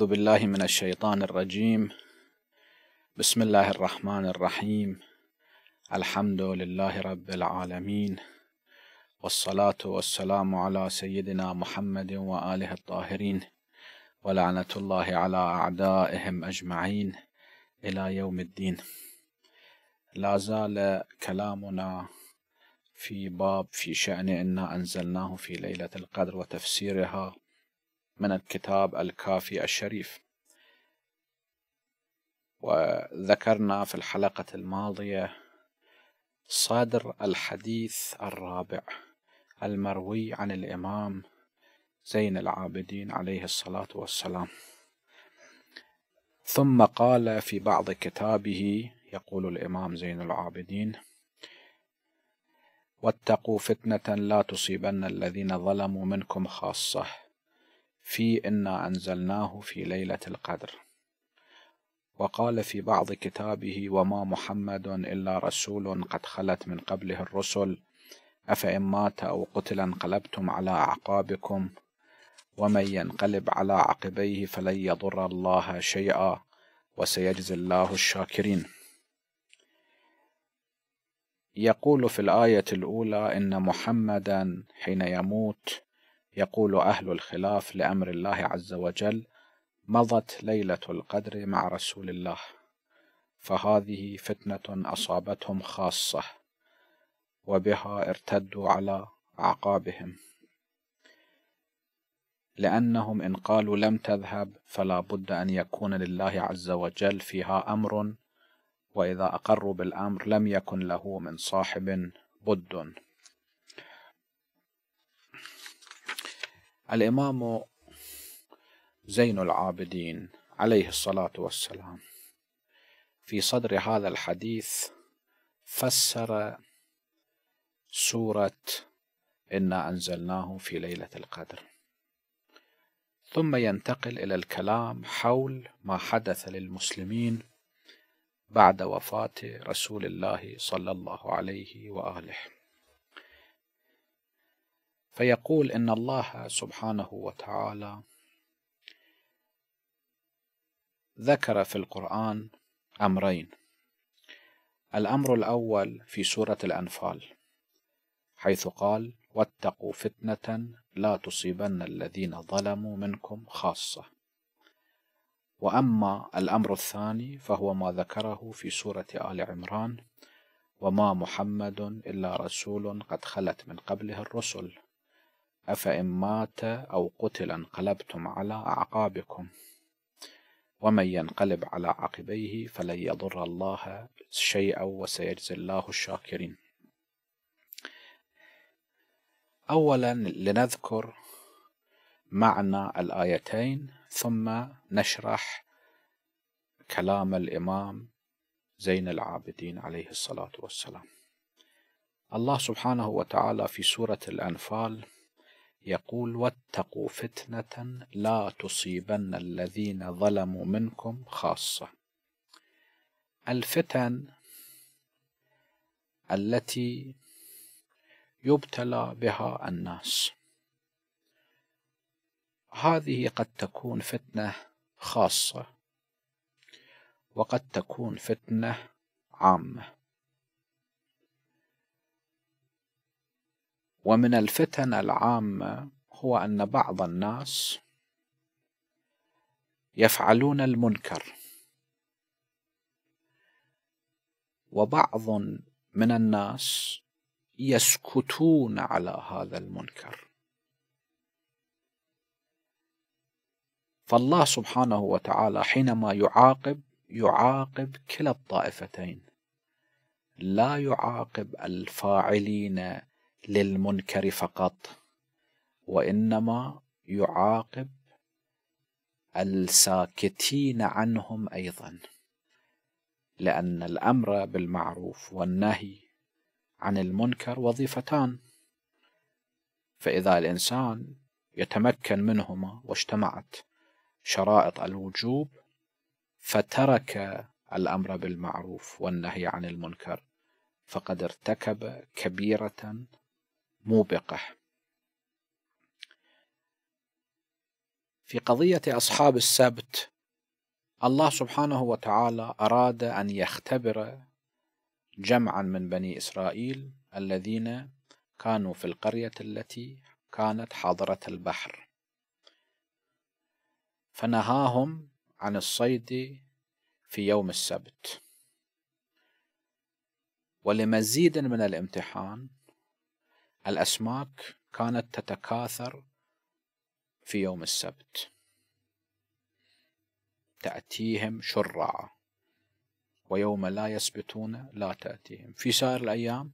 أعوذ بالله من الشيطان الرجيم بسم الله الرحمن الرحيم الحمد لله رب العالمين والصلاة والسلام على سيدنا محمد وآله الطاهرين ولعنة الله على أعدائهم أجمعين إلى يوم الدين لا زال كلامنا في باب في شأن إنا أنزلناه في ليلة القدر وتفسيرها من الكتاب الكافي الشريف وذكرنا في الحلقة الماضية صدر الحديث الرابع المروي عن الإمام زين العابدين عليه الصلاة والسلام ثم قال في بعض كتابه يقول الإمام زين العابدين واتقوا فتنة لا تصيبن الذين ظلموا منكم خاصة في إنا أنزلناه في ليلة القدر وقال في بعض كتابه وما محمد إلا رسول قد خلت من قبله الرسل أفإن مات أو قتل انقلبتم على أعقابكم ومن ينقلب على عقبيه فلن يضر الله شيئا وسيجزي الله الشاكرين يقول في الآية الأولى إن محمدا حين يموت يقول أهل الخلاف لأمر الله عز وجل مضت ليلة القدر مع رسول الله فهذه فتنة أصابتهم خاصة وبها ارتدوا على أعقابهم لأنهم إن قالوا لم تذهب فلا بد أن يكون لله عز وجل فيها أمر وإذا أقروا بالأمر لم يكن له من صاحب بد الإمام زين العابدين عليه الصلاة والسلام في صدر هذا الحديث فسر سورة إنا أنزلناه في ليلة القدر ثم ينتقل إلى الكلام حول ما حدث للمسلمين بعد وفاة رسول الله صلى الله عليه وآله فيقول ان الله سبحانه وتعالى ذكر في القران امرين الامر الاول في سوره الانفال حيث قال واتقوا فتنه لا تصيبن الذين ظلموا منكم خاصه واما الامر الثاني فهو ما ذكره في سوره ال عمران وما محمد الا رسول قد خلت من قبله الرسل أفإن مات أو قتل انقلبتم على أعقابكم ومن ينقلب على عقبيه فلن يضر الله شيئا وسيجزي الله الشاكرين أولا لنذكر معنى الآيتين ثم نشرح كلام الإمام زين العابدين عليه الصلاة والسلام الله سبحانه وتعالى في سورة الأنفال يقول واتقوا فتنة لا تصيبن الذين ظلموا منكم خاصة الفتن التي يبتلى بها الناس هذه قد تكون فتنة خاصة وقد تكون فتنة عامة ومن الفتن العامة هو أن بعض الناس يفعلون المنكر وبعض من الناس يسكتون على هذا المنكر فالله سبحانه وتعالى حينما يعاقب يعاقب كلا الطائفتين لا يعاقب الفاعلين للمنكر فقط وانما يعاقب الساكتين عنهم ايضا لان الامر بالمعروف والنهي عن المنكر وظيفتان فاذا الانسان يتمكن منهما واجتمعت شرائط الوجوب فترك الامر بالمعروف والنهي عن المنكر فقد ارتكب كبيره موبقة في قضية أصحاب السبت الله سبحانه وتعالى أراد أن يختبر جمعا من بني إسرائيل الذين كانوا في القرية التي كانت حاضرة البحر فنهاهم عن الصيد في يوم السبت ولمزيد من الامتحان الأسماك كانت تتكاثر في يوم السبت تأتيهم شرعة ويوم لا يسبتون لا تأتيهم في سائر الأيام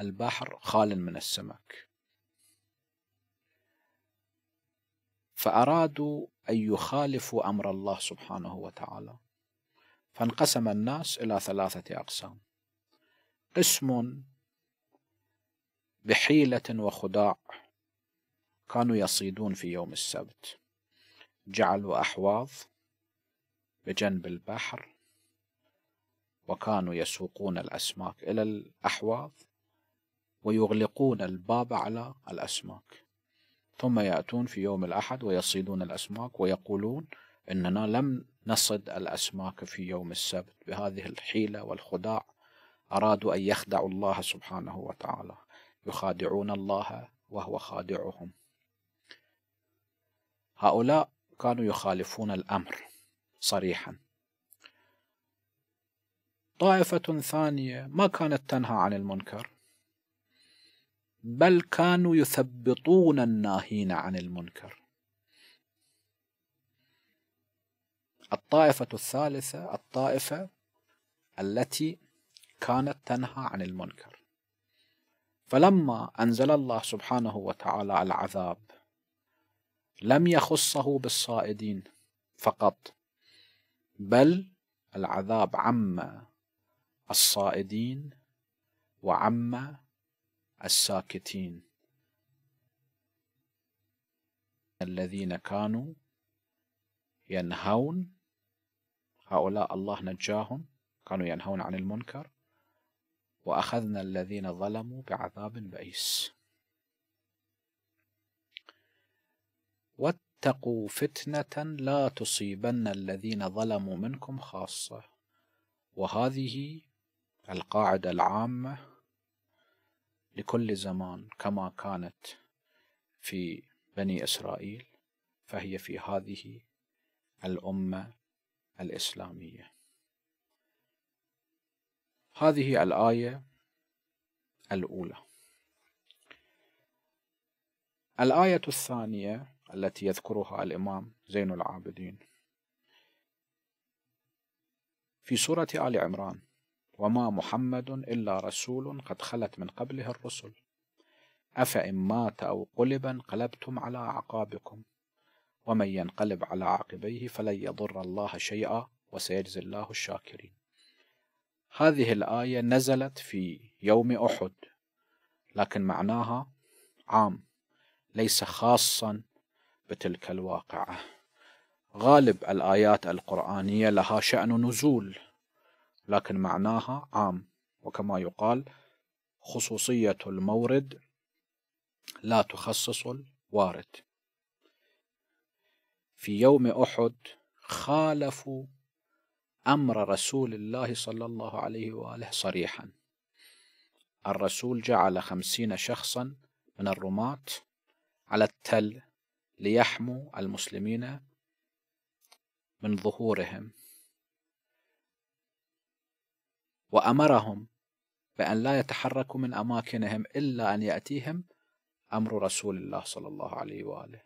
البحر خال من السمك فأرادوا أن يخالفوا أمر الله سبحانه وتعالى فانقسم الناس إلى ثلاثة أقسام قسم بحيلة وخداع كانوا يصيدون في يوم السبت جعلوا أحواض بجنب البحر وكانوا يسوقون الأسماك إلى الأحواض ويغلقون الباب على الأسماك ثم يأتون في يوم الأحد ويصيدون الأسماك ويقولون إننا لم نصد الأسماك في يوم السبت بهذه الحيلة والخداع أرادوا أن يخدعوا الله سبحانه وتعالى يخادعون الله وهو خادعهم هؤلاء كانوا يخالفون الأمر صريحا طائفة ثانية ما كانت تنهى عن المنكر بل كانوا يثبطون الناهين عن المنكر الطائفة الثالثة الطائفة التي كانت تنهى عن المنكر فلما أنزل الله سبحانه وتعالى العذاب لم يخصه بالصائدين فقط بل العذاب عم الصائدين وعم الساكتين الذين كانوا ينهون هؤلاء الله نجاهم كانوا ينهون عن المنكر وأخذنا الذين ظلموا بعذاب بئيس واتقوا فتنة لا تصيبن الذين ظلموا منكم خاصة وهذه القاعدة العامة لكل زمان كما كانت في بني إسرائيل فهي في هذه الأمة الإسلامية هذه الآية الأولى الآية الثانية التي يذكرها الإمام زين العابدين في سورة آل عمران وما محمد إلا رسول قد خلت من قبله الرسل أفإن مات أو قلب انقلبتم على أعقابكم ومن ينقلب على عقبيه فلن يضر الله شيئا وسيجزي الله الشاكرين هذه الآية نزلت في يوم أحد لكن معناها عام ليس خاصا بتلك الواقعة غالب الآيات القرآنية لها شأن نزول لكن معناها عام وكما يقال خصوصية المورد لا تخصص الوارد في يوم أحد خالفوا امر رسول الله صلى الله عليه واله صريحا الرسول جعل خمسين شخصا من الرماة على التل ليحموا المسلمين من ظهورهم وأمرهم بأن لا يتحركوا من أماكنهم إلا أن يأتيهم أمر رسول الله صلى الله عليه وآله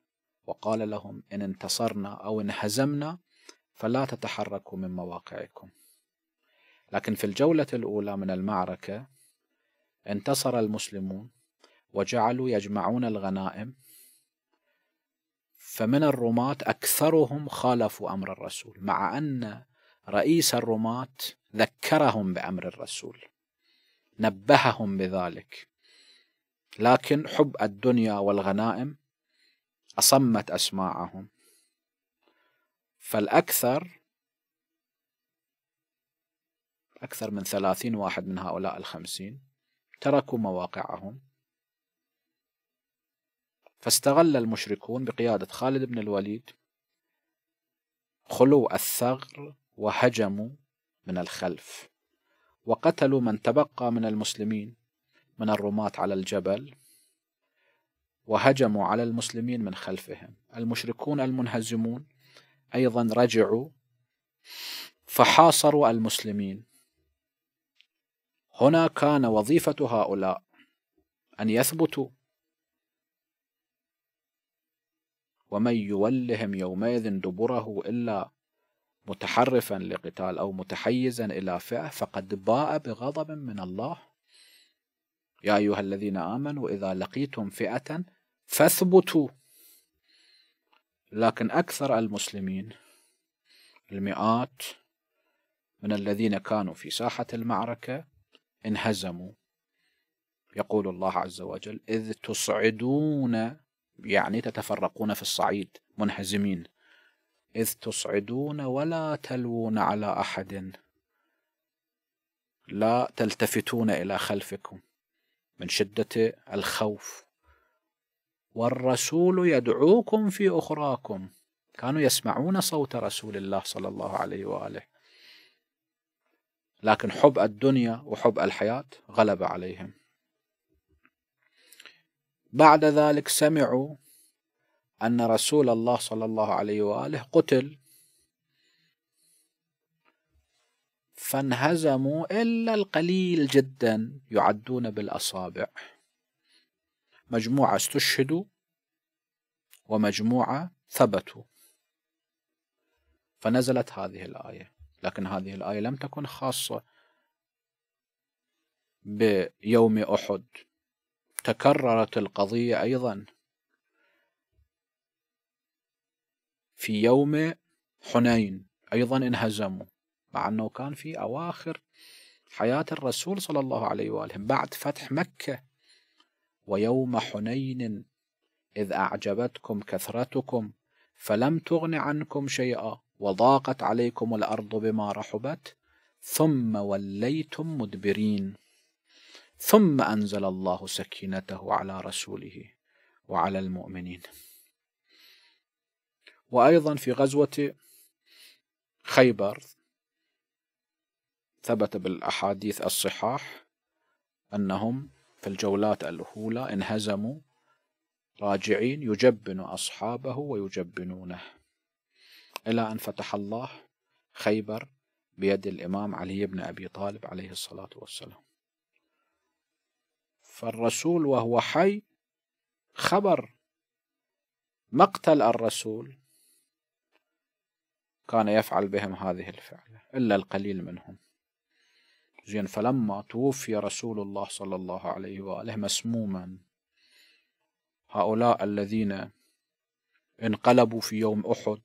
وقال لهم إن انتصرنا أو انهزمنا فلا تتحركوا من مواقعكم لكن في الجولة الأولى من المعركة انتصر المسلمون وجعلوا يجمعون الغنائم فمن الرماة أكثرهم خالفوا أمر الرسول مع أن رئيس الرماة ذكرهم بأمر الرسول نبههم بذلك لكن حب الدنيا والغنائم أصمت أسماعهم فالأكثر أكثر من ثلاثين واحد من هؤلاء الخمسين تركوا مواقعهم فاستغل المشركون بقيادة خالد بن الوليد خلو الثغر وهجموا من الخلف وقتلوا من تبقى من المسلمين من الرماة على الجبل وهجموا على المسلمين من خلفهم المشركون المنهزمون أيضا رجعوا فحاصروا المسلمين هنا كان وظيفة هؤلاء أن يثبتوا ومن يولهم يومئذ دبره إلا متحرفا لقتال أو متحيزا إلى فئة فقد باء بغضب من الله يا أيها الذين آمنوا إذا لقيتم فئة فاثبتوا لكن أكثر المسلمين المئات من الذين كانوا في ساحة المعركة انهزموا يقول الله عز وجل إذ تصعدون يعني تتفرقون في الصعيد منهزمين إذ تصعدون ولا تلوون على أحد لا تلتفتون إلى خلفكم من شدة الخوف والرسول يدعوكم في أخراكم كانوا يسمعون صوت رسول الله صلى الله عليه وآله لكن حب الدنيا وحب الحياة غلب عليهم بعد ذلك سمعوا أن رسول الله صلى الله عليه وآله قتل فانهزموا إلا القليل جدا يعدون بالأصابع مجموعة استشهدوا ومجموعة ثبتوا فنزلت هذه الآية لكن هذه الآية لم تكن خاصة بيوم أحد تكررت القضية أيضا في يوم حنين أيضا انهزموا مع أنه كان في أواخر حياة الرسول صلى الله عليه وآله بعد فتح مكة ويوم حنين إذ أعجبتكم كثرتكم فلم تغن عنكم شيئا وضاقت عليكم الأرض بما رحبت ثم وليتم مدبرين ثم أنزل الله سكينته على رسوله وعلى المؤمنين وأيضا في غزوة خيبر ثبت بالأحاديث الصحاح أنهم في الجولات الأولى انهزموا راجعين يجبن أصحابه ويجبنونه إلى أن فتح الله خيبر بيد الإمام علي بن أبي طالب عليه الصلاة والسلام فالرسول وهو حي خبر مقتل الرسول كان يفعل بهم هذه الفعلة إلا القليل منهم زين فلما توفي رسول الله صلى الله عليه وآله مسموما هؤلاء الذين انقلبوا في يوم أحد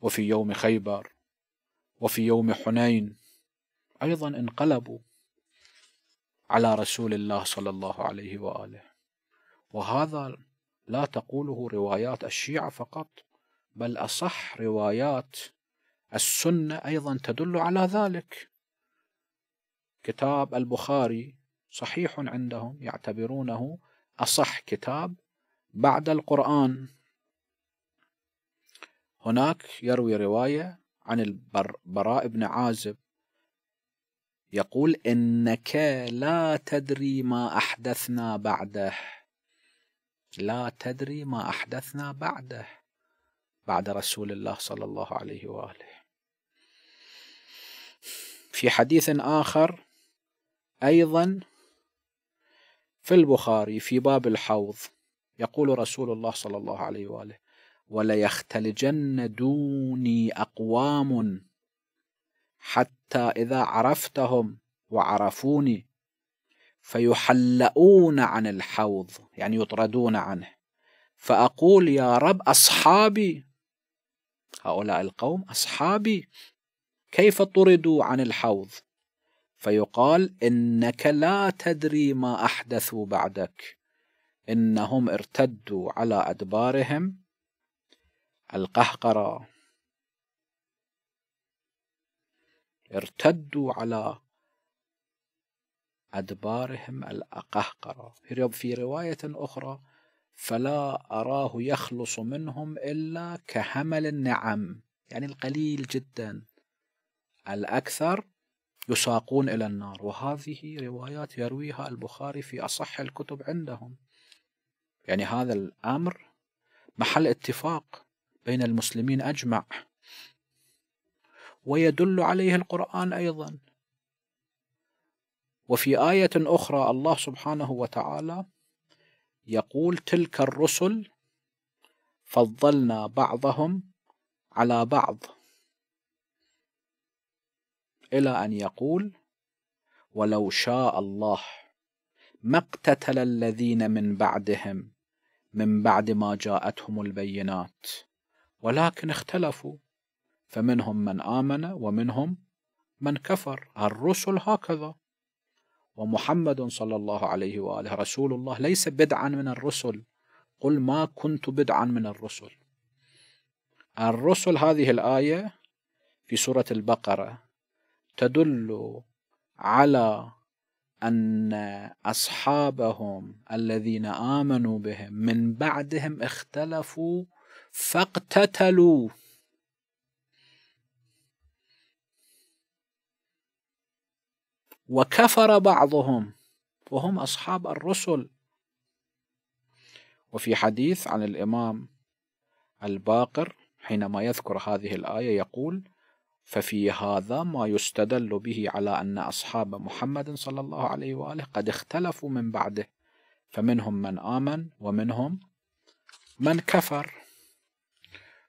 وفي يوم خيبر وفي يوم حنين أيضا انقلبوا على رسول الله صلى الله عليه وآله وهذا لا تقوله روايات الشيعة فقط بل أصح روايات السنة أيضا تدل على ذلك كتاب البخاري صحيح عندهم يعتبرونه أصح كتاب بعد القرآن هناك يروي رواية عن البراء بن عازب يقول إنك لا تدري ما أحدثنا بعده لا تدري ما أحدثنا بعده بعد رسول الله صلى الله عليه وآله في حديث آخر أيضا في البخاري في باب الحوض يقول رسول الله صلى الله عليه وآله وليختلجن دوني أقوام حتى إذا عرفتهم وعرفوني فيحلؤون عن الحوض يعني يطردون عنه فأقول يا رب أصحابي هؤلاء القوم أصحابي كيف طردوا عن الحوض فيقال انك لا تدري ما احدثوا بعدك انهم ارتدوا على ادبارهم القهقره ارتدوا على أدبارهم الأقهقرة في رواية أخرى فلا أراه يخلص منهم إلا كهمل النعم يعني القليل جدا الأكثر يساقون إلى النار وهذه روايات يرويها البخاري في أصح الكتب عندهم يعني هذا الأمر محل اتفاق بين المسلمين أجمع ويدل عليه القرآن أيضا وفي آية أخرى الله سبحانه وتعالى يقول تلك الرسل فضلنا بعضهم على بعض إلى أن يقول ولو شاء الله ما اقتتل الذين من بعدهم من بعد ما جاءتهم البينات ولكن اختلفوا فمنهم من آمن ومنهم من كفر الرسل هكذا ومحمد صلى الله عليه وآله رسول الله ليس بدعا من الرسل قل ما كنت بدعا من الرسل الرسل هذه الآية في سورة البقرة تدل على أن أصحابهم الذين آمنوا بهم من بعدهم اختلفوا فاقتتلوا وكفر بعضهم وهم أصحاب الرسل وفي حديث عن الإمام الباقر حينما يذكر هذه الآية يقول ففي هذا ما يستدل به على أن أصحاب محمد صلى الله عليه وآله قد اختلفوا من بعده فمنهم من آمن ومنهم من كفر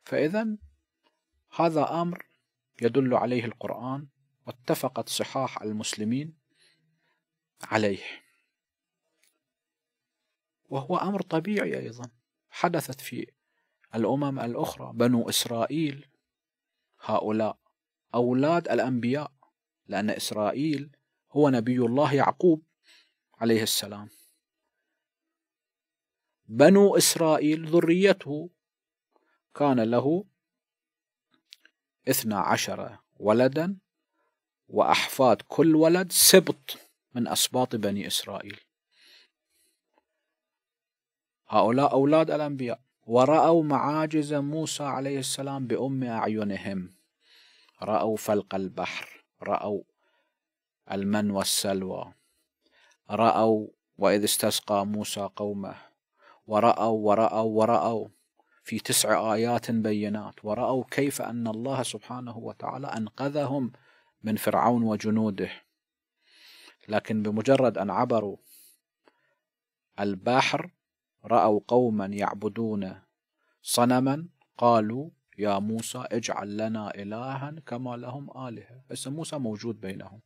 فإذا هذا أمر يدل عليه القرآن واتفقت صحاح المسلمين عليه وهو أمر طبيعي أيضا حدثت في الأمم الأخرى بنو إسرائيل هؤلاء أولاد الأنبياء لأن إسرائيل هو نبي الله يعقوب عليه السلام بنو إسرائيل ذريته كان له اثنا عشر ولدا وأحفاد كل ولد سبط من أسباط بني إسرائيل هؤلاء أولاد الأنبياء ورأوا معاجز موسى عليه السلام بأم أعينهم رأوا فلق البحر رأوا المن والسلوى رأوا وإذ استسقى موسى قومه ورأوا ورأوا ورأوا في تسع آيات بينات ورأوا كيف أن الله سبحانه وتعالى أنقذهم من فرعون وجنوده لكن بمجرد أن عبروا البحر رأوا قوما يعبدون صنما قالوا يا موسى اجعل لنا إلها كما لهم آلهة هسه موسى موجود بينهم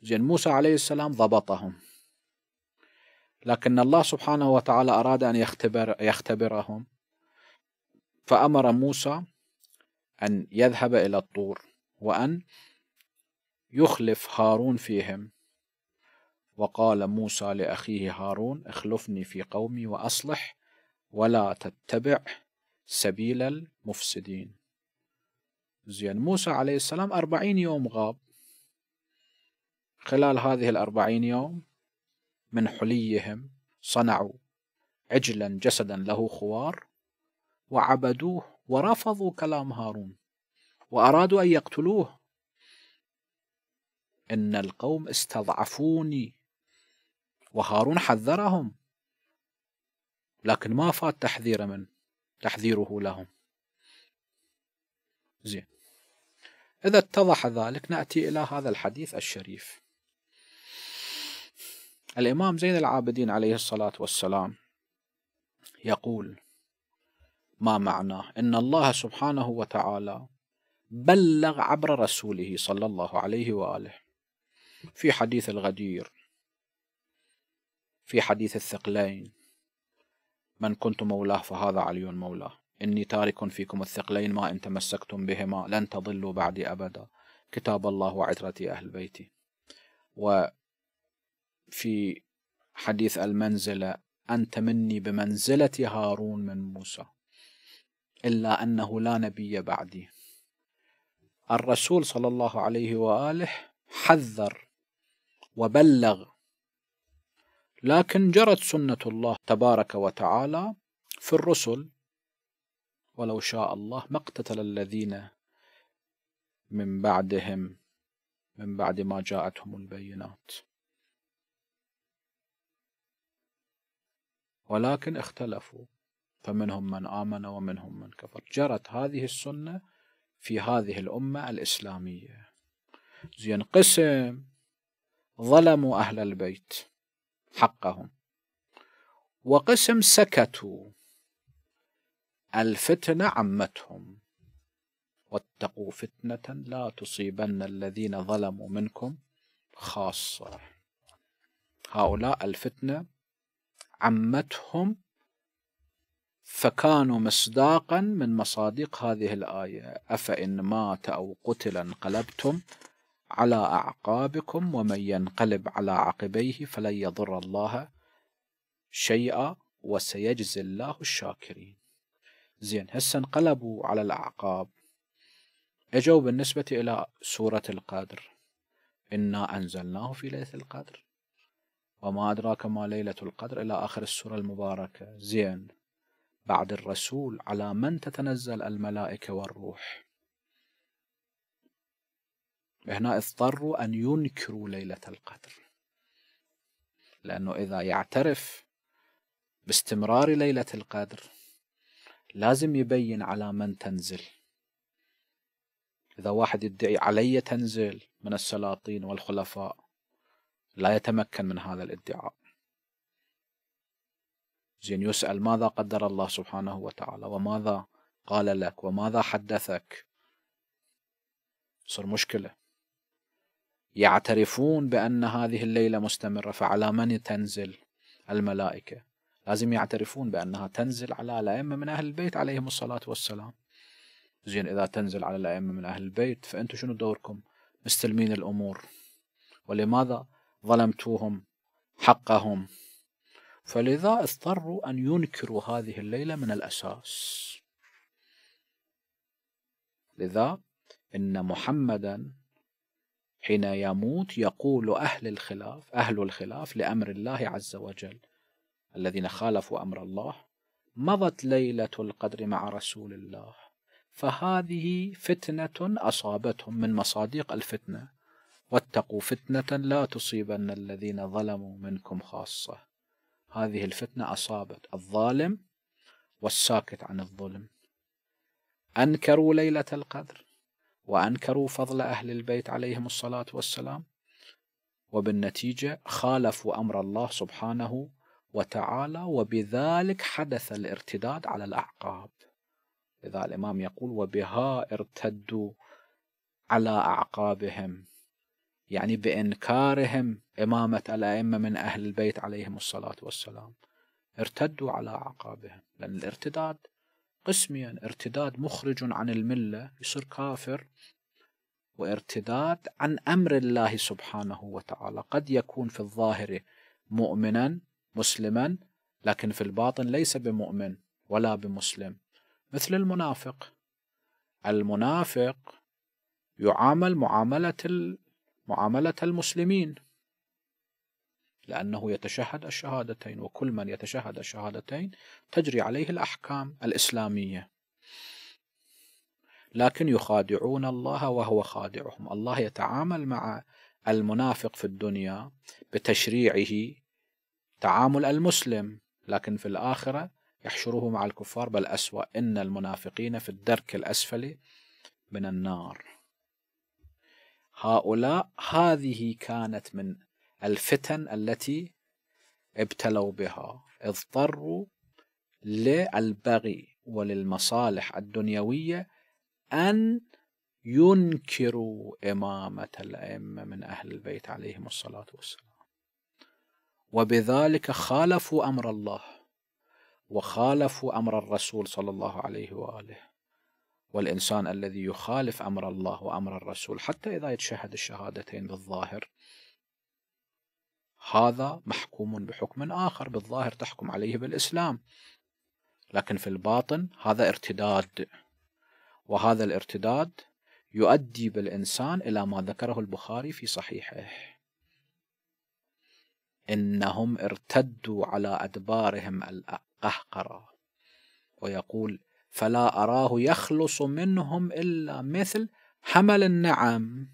زين موسى عليه السلام ضبطهم لكن الله سبحانه وتعالى أراد أن يختبر يختبرهم فأمر موسى أن يذهب إلى الطور وأن يخلف هارون فيهم وقال موسى لأخيه هارون اخلفني في قومي وأصلح ولا تتبع سبيل المفسدين زين يعني موسى عليه السلام أربعين يوم غاب خلال هذه الأربعين يوم من حليهم صنعوا عجلا جسدا له خوار وعبدوه ورفضوا كلام هارون وأرادوا أن يقتلوه إن القوم استضعفوني وهارون حذرهم لكن ما فات تحذير منه تحذيره لهم زين إذا اتضح ذلك نأتي إلى هذا الحديث الشريف الإمام زين العابدين عليه الصلاة والسلام يقول ما معناه إن الله سبحانه وتعالى بلغ عبر رسوله صلى الله عليه وآله في حديث الغدير في حديث الثقلين من كنت مولاه فهذا علي مولاه إني تارك فيكم الثقلين ما إن تمسكتم بهما لن تضلوا بعدي أبدا كتاب الله وعترتي أهل بيتي وفي حديث المنزلة أنت مني بمنزلة هارون من موسى إلا أنه لا نبي بعدي الرسول صلى الله عليه وآله حذر وبلغ لكن جرت سنة الله تبارك وتعالى في الرسل ولو شاء الله ما اقتتل الذين من بعدهم من بعد ما جاءتهم البينات ولكن اختلفوا فمنهم من آمن ومنهم من كفر جرت هذه السنة في هذه الأمة الإسلامية زين قسم ظلموا أهل البيت حقهم وقسم سكتوا الفتنة عمتهم واتقوا فتنة لا تصيبن الذين ظلموا منكم خاصة هؤلاء الفتنة عمتهم فكانوا مصداقا من مصادق هذه الآية أفإن مات أو قتل انقلبتم على أعقابكم ومن ينقلب على عقبيه فلن يضر الله شيئا وسيجزي الله الشاكرين زين هسه انقلبوا على الأعقاب اجوا بالنسبة إلى سورة القدر إنا أنزلناه في ليلة القدر وما أدراك ما ليلة القدر إلى آخر السورة المباركة زين بعد الرسول على من تتنزل الملائكة والروح هنا اضطروا أن ينكروا ليلة القدر لأنه إذا يعترف باستمرار ليلة القدر لازم يبين على من تنزل إذا واحد يدعي علي تنزل من السلاطين والخلفاء لا يتمكن من هذا الادعاء زين يسأل ماذا قدر الله سبحانه وتعالى وماذا قال لك وماذا حدثك صار مشكله يعترفون بأن هذه الليلة مستمرة فعلى من تنزل الملائكة لازم يعترفون بأنها تنزل على الأئمة من أهل البيت عليهم الصلاة والسلام زين إذا تنزل على الأئمة من أهل البيت فأنتم شنو دوركم مستلمين الأمور ولماذا ظلمتوهم حقهم فلذا اضطروا أن ينكروا هذه الليلة من الأساس لذا إن محمدا حين يموت يقول أهل الخلاف أهل الخلاف لأمر الله عز وجل الذين خالفوا أمر الله مضت ليلة القدر مع رسول الله فهذه فتنة أصابتهم من مصادق الفتنة واتقوا فتنة لا تصيبن الذين ظلموا منكم خاصة هذه الفتنة أصابت الظالم والساكت عن الظلم أنكروا ليلة القدر وأنكروا فضل أهل البيت عليهم الصلاة والسلام وبالنتيجة خالفوا أمر الله سبحانه وتعالى وبذلك حدث الارتداد على الأعقاب إذا الإمام يقول وبها ارتدوا على أعقابهم يعني بإنكارهم إمامة الأئمة من أهل البيت عليهم الصلاة والسلام ارتدوا على أعقابهم لأن الارتداد قسميا يعني، ارتداد مخرج عن المله يصير كافر وارتداد عن امر الله سبحانه وتعالى قد يكون في الظاهر مؤمنا مسلما لكن في الباطن ليس بمؤمن ولا بمسلم مثل المنافق المنافق يعامل معامله معامله المسلمين لأنه يتشهد الشهادتين وكل من يتشهد الشهادتين تجري عليه الأحكام الإسلامية لكن يخادعون الله وهو خادعهم الله يتعامل مع المنافق في الدنيا بتشريعه تعامل المسلم لكن في الآخرة يحشره مع الكفار بل أسوأ إن المنافقين في الدرك الأسفل من النار هؤلاء هذه كانت من الفتن التي ابتلوا بها اضطروا للبغي وللمصالح الدنيوية أن ينكروا إمامة الأئمة من أهل البيت عليهم الصلاة والسلام وبذلك خالفوا أمر الله وخالفوا أمر الرسول صلى الله عليه وآله والإنسان الذي يخالف أمر الله وأمر الرسول حتى إذا يتشهد الشهادتين بالظاهر هذا محكوم بحكم آخر بالظاهر تحكم عليه بالإسلام لكن في الباطن هذا ارتداد وهذا الارتداد يؤدي بالإنسان إلى ما ذكره البخاري في صحيحه إنهم ارتدوا على أدبارهم القهقرة ويقول فلا أراه يخلص منهم إلا مثل حمل النعم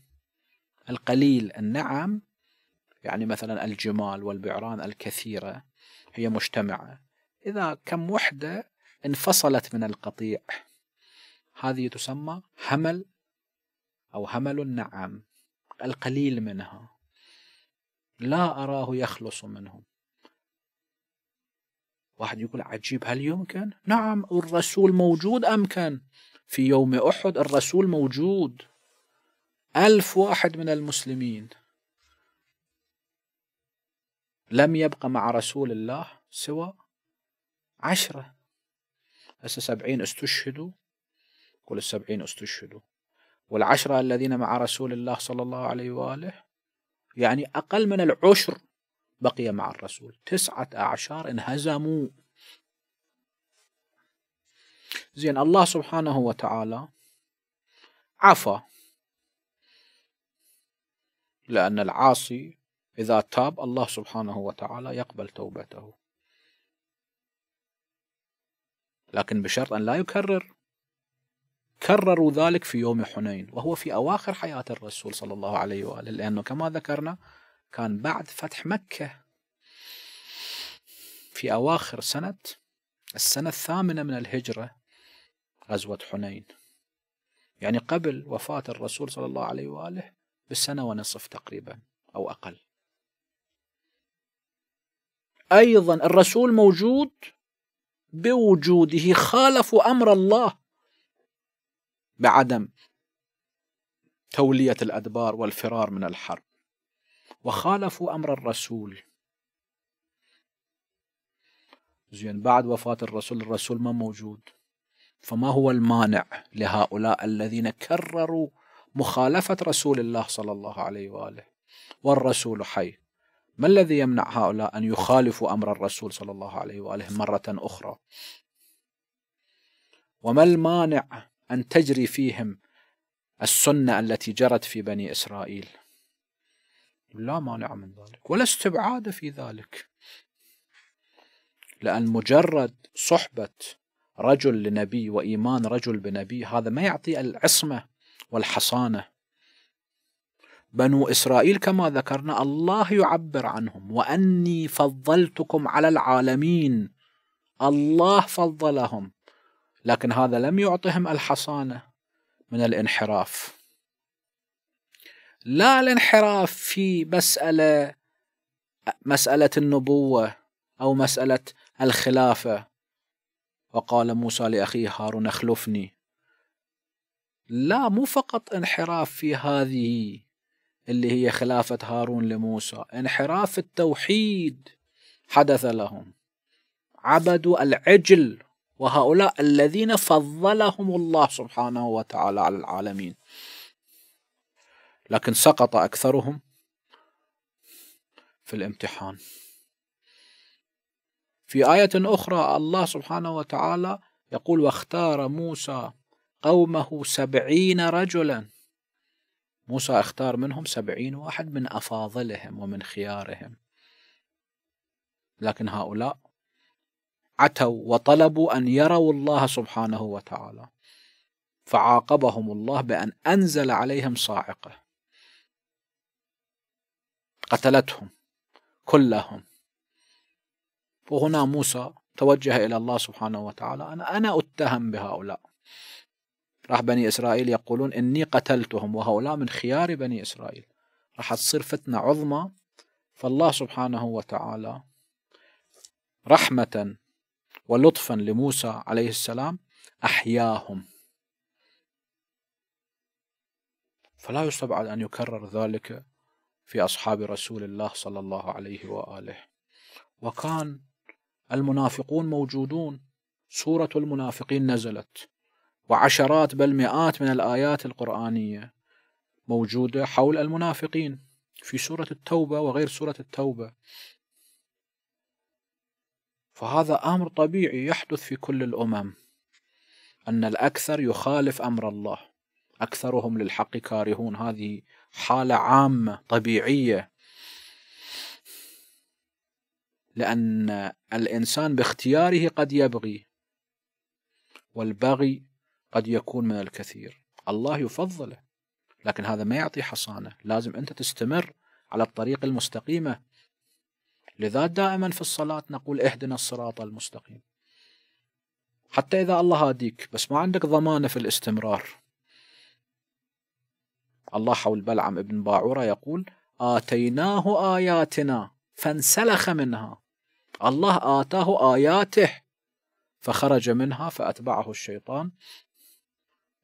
القليل النعم يعني مثلا الجمال والبعران الكثيرة هي مجتمعة إذا كم وحدة انفصلت من القطيع هذه تسمى همل أو همل النعم القليل منها لا أراه يخلص منهم واحد يقول عجيب هل يمكن؟ نعم الرسول موجود أمكن في يوم أحد الرسول موجود ألف واحد من المسلمين لم يبقى مع رسول الله سوى عشرة هسه سبعين استشهدوا قل السبعين استشهدوا والعشرة الذين مع رسول الله صلى الله عليه وآله يعني أقل من العشر بقي مع الرسول تسعة أعشار انهزموا زين الله سبحانه وتعالى عفا لأن العاصي إذا تاب الله سبحانه وتعالى يقبل توبته لكن بشرط أن لا يكرر كرروا ذلك في يوم حنين وهو في أواخر حياة الرسول صلى الله عليه وآله لأنه كما ذكرنا كان بعد فتح مكة في أواخر سنة السنة الثامنة من الهجرة غزوة حنين يعني قبل وفاة الرسول صلى الله عليه وآله بسنة ونصف تقريبا أو أقل أيضا الرسول موجود بوجوده خالفوا أمر الله بعدم تولية الأدبار والفرار من الحرب وخالفوا أمر الرسول زين بعد وفاة الرسول الرسول ما موجود فما هو المانع لهؤلاء الذين كرروا مخالفة رسول الله صلى الله عليه وآله والرسول حي ما الذي يمنع هؤلاء أن يخالفوا أمر الرسول صلى الله عليه وآله مرة أخرى وما المانع أن تجري فيهم السنة التي جرت في بني إسرائيل لا مانع من ذلك ولا استبعاد في ذلك لأن مجرد صحبة رجل لنبي وإيمان رجل بنبي هذا ما يعطي العصمة والحصانة بنو إسرائيل كما ذكرنا الله يعبر عنهم وأني فضلتكم على العالمين الله فضلهم لكن هذا لم يعطهم الحصانة من الانحراف لا الانحراف في مسألة مسألة النبوة أو مسألة الخلافة وقال موسى لأخيه هارون اخلفني لا مو فقط انحراف في هذه اللي هي خلافة هارون لموسى انحراف التوحيد حدث لهم عبدوا العجل وهؤلاء الذين فضلهم الله سبحانه وتعالى على العالمين لكن سقط أكثرهم في الامتحان في آية أخرى الله سبحانه وتعالى يقول واختار موسى قومه سبعين رجلا موسى اختار منهم سبعين واحد من أفاضلهم ومن خيارهم لكن هؤلاء عتوا وطلبوا أن يروا الله سبحانه وتعالى فعاقبهم الله بأن أنزل عليهم صاعقة قتلتهم كلهم وهنا موسى توجه إلى الله سبحانه وتعالى أنا أنا أتهم بهؤلاء راح بني إسرائيل يقولون إني قتلتهم وهؤلاء من خيار بني إسرائيل راح تصير فتنة عظمى فالله سبحانه وتعالى رحمة ولطفا لموسى عليه السلام أحياهم فلا يستبعد أن يكرر ذلك في أصحاب رسول الله صلى الله عليه وآله وكان المنافقون موجودون سورة المنافقين نزلت وعشرات بل مئات من الآيات القرآنية موجودة حول المنافقين في سورة التوبة وغير سورة التوبة فهذا أمر طبيعي يحدث في كل الأمم أن الأكثر يخالف أمر الله أكثرهم للحق كارهون هذه حالة عامة طبيعية لأن الإنسان باختياره قد يبغي والبغي قد يكون من الكثير الله يفضله لكن هذا ما يعطي حصانة لازم أنت تستمر على الطريق المستقيمة لذا دائما في الصلاة نقول اهدنا الصراط المستقيم حتى إذا الله هاديك بس ما عندك ضمانة في الاستمرار الله حول بلعم ابن باعورة يقول آتيناه آياتنا فانسلخ منها الله آتاه آياته فخرج منها فأتبعه الشيطان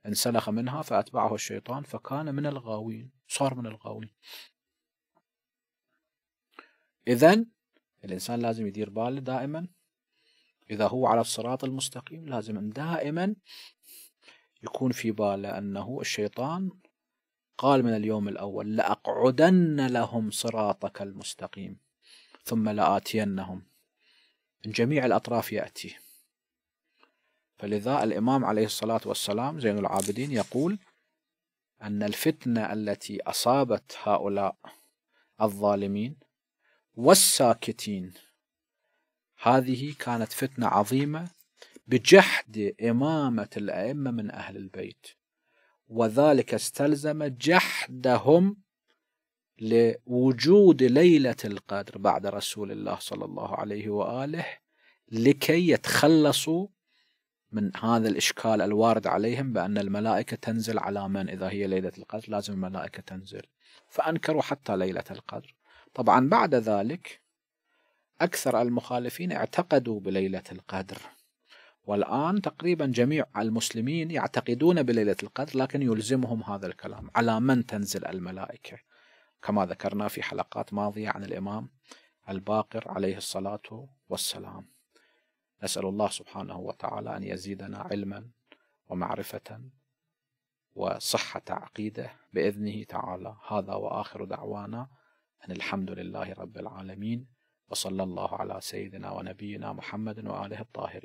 انسلخ منها فأتبعه الشيطان فكان من الغاوين صار من الغاوين إذا الإنسان لازم يدير باله دائما إذا هو على الصراط المستقيم لازم دائما يكون في باله أنه الشيطان قال من اليوم الأول لأقعدن لهم صراطك المستقيم ثم لآتينهم من جميع الأطراف يأتي فلذا الإمام عليه الصلاة والسلام زين العابدين يقول أن الفتنة التي أصابت هؤلاء الظالمين والساكتين هذه كانت فتنة عظيمة بجحد إمامة الأئمة من أهل البيت وذلك استلزم جحدهم لوجود ليلة القدر بعد رسول الله صلى الله عليه وآله لكي يتخلصوا من هذا الإشكال الوارد عليهم بأن الملائكة تنزل على من إذا هي ليلة القدر لازم الملائكة تنزل فأنكروا حتى ليلة القدر طبعا بعد ذلك أكثر المخالفين اعتقدوا بليلة القدر والآن تقريبا جميع المسلمين يعتقدون بليلة القدر لكن يلزمهم هذا الكلام على من تنزل الملائكة كما ذكرنا في حلقات ماضية عن الإمام الباقر عليه الصلاة والسلام نسأل الله سبحانه وتعالى أن يزيدنا علما ومعرفة وصحة عقيدة بإذنه تعالى هذا وآخر دعوانا أن الحمد لله رب العالمين وصلى الله على سيدنا ونبينا محمد وآله الطاهرين